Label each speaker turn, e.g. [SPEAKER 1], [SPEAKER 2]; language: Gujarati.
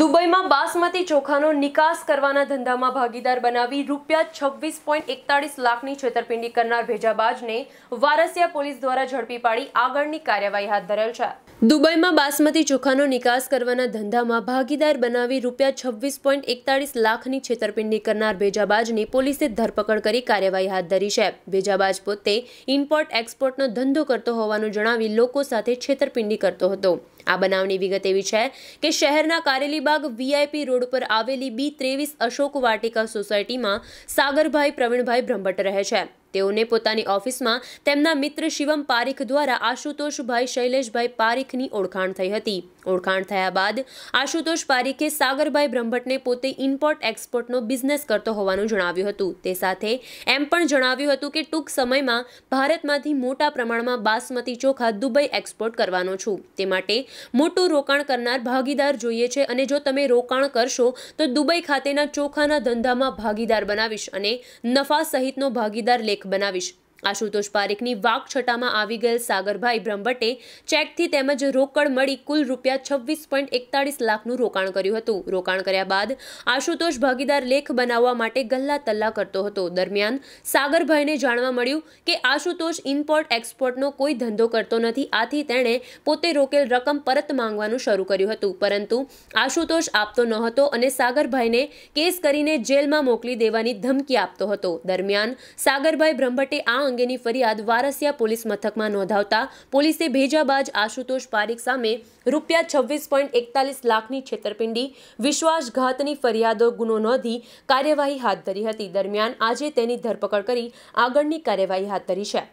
[SPEAKER 1] દુબઈમાં બાસમતી ચોખાનો નિકાસ કરવાના ધંધામાં ભાગીદાર બનાવી રૂપિયા છવ્વીસ પોઈન્ટ એકતાળીસ લાખની છેતરપિંડી કરનાર ભેજાબાજને વારસિયા પોલીસ દ્વારા ઝડપી પાડી આગળની કાર્યવાહી હાથ ધરેલ છે દુબઈમાં બાસમતી ચોખાનો નિકાસ કરવાના ધંધામાં ભાગીદાર બનાવી રૂપિયા છવ્વીસ પોઈન્ટ એકતાળીસ લાખની છેતરપિંડી કરનાર ભેજાબાજની પોલીસે ધરપકડ કરી કાર્યવાહી હાથ ધરી છે ભેજાબાજ પોતે ઇમ્પોર્ટ એક્સપોર્ટનો ધંધો કરતો હોવાનું જણાવી લોકો સાથે છેતરપિંડી કરતો હતો આ બનાવની વિગત એવી છે કે શહેરના કારેલીબાગ વીઆઈપી રોડ પર આવેલી બી ત્રેવીસ અશોક વાટિકા સોસાયટીમાં સાગરભાઈ પ્રવીણભાઈ બ્રહ્મભટ્ટ રહે છે તેઓને પોતાની ઓફિસમાં તેમના મિત્ર શિવમ પારીખ દ્વારા આશુતોષભાઈ શૈલેષભાઈ પારીખની ઓળખાણ થઈ હતી ઓળખાણ થયા બાદ આશુતોષ પારીખે સાગરભાઈ બ્રહ્મભટ્ટને પોતે ઇમ્પોર્ટ એક્સપોર્ટનો બિઝનેસ કરતો હોવાનું જણાવ્યું હતું તે સાથે એમ પણ જણાવ્યું હતું કે ટૂંક સમયમાં ભારતમાંથી મોટા પ્રમાણમાં બાસમતી ચોખા દુબઈ એક્સપોર્ટ કરવાનો છું તે માટે મોટું રોકાણ કરનાર ભાગીદાર જોઈએ છે અને જો તમે રોકાણ કરશો તો દુબઈ ખાતેના ચોખાના ધંધામાં ભાગીદાર બનાવીશ અને નફા સહિતનો ભાગીદાર લેખ બનાવીશ આશુતોષ પારેખની વાકછટામાં આવી ગયેલ સાગરભાઈ બ્રહ્મભટ્ટે ચેકથી તેમજ રોકડ મળી કુલ રૂપિયા છવ્વીસ પોઈન્ટ એકતાળીસ લાખનું રોકાણ કર્યું હતું રોકાણ કર્યા બાદ આશુતોષ ભાગીદાર લેખ બનાવવા માટે ગલ્લા તલ્લા કરતો હતો દરમિયાન સાગરભાઈને જાણવા મળ્યું કે આશુતોષ ઇમ્પોર્ટ એક્સપોર્ટનો કોઈ ધંધો કરતો નથી આથી તેણે પોતે રોકેલ રકમ પરત માંગવાનું શરૂ કર્યું હતું પરંતુ આશુતોષ આપતો ન હતો અને સાગરભાઈને કેસ કરીને જેલમાં મોકલી દેવાની ધમકી આપતો હતો દરમિયાન સાગરભાઈ બ્રહ્મભટ્ટે આ અંગેની ફરિયાદ વારસિયા પોલીસ મથકમાં નોંધાવતા પોલીસે ભેજાબાજ આશુતોષ પારીખ સામે રૂપિયા છવ્વીસ પોઈન્ટ એકતાલીસ લાખની છેતરપિંડી વિશ્વાસઘાતની ફરિયાદો ગુનો નોંધી કાર્યવાહી હાથ ધરી હતી દરમિયાન આજે તેની ધરપકડ કરી આગળની કાર્યવાહી હાથ ધરી છે